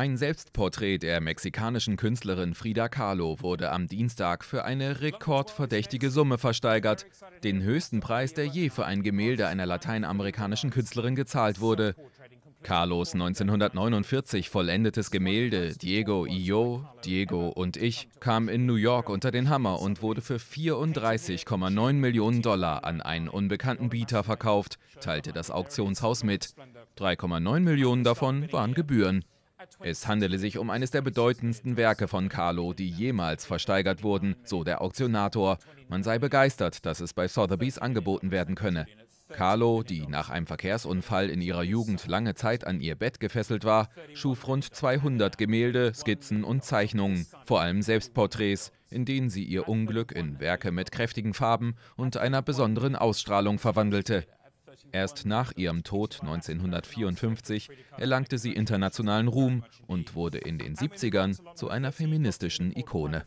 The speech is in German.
Ein Selbstporträt der mexikanischen Künstlerin Frida Kahlo wurde am Dienstag für eine rekordverdächtige Summe versteigert, den höchsten Preis, der je für ein Gemälde einer lateinamerikanischen Künstlerin gezahlt wurde. Carlos 1949 vollendetes Gemälde Diego y yo, Diego und ich kam in New York unter den Hammer und wurde für 34,9 Millionen Dollar an einen unbekannten Bieter verkauft, teilte das Auktionshaus mit. 3,9 Millionen davon waren Gebühren. Es handele sich um eines der bedeutendsten Werke von Carlo, die jemals versteigert wurden, so der Auktionator. Man sei begeistert, dass es bei Sotheby's angeboten werden könne. Carlo, die nach einem Verkehrsunfall in ihrer Jugend lange Zeit an ihr Bett gefesselt war, schuf rund 200 Gemälde, Skizzen und Zeichnungen, vor allem Selbstporträts, in denen sie ihr Unglück in Werke mit kräftigen Farben und einer besonderen Ausstrahlung verwandelte. Erst nach ihrem Tod 1954 erlangte sie internationalen Ruhm und wurde in den 70ern zu einer feministischen Ikone.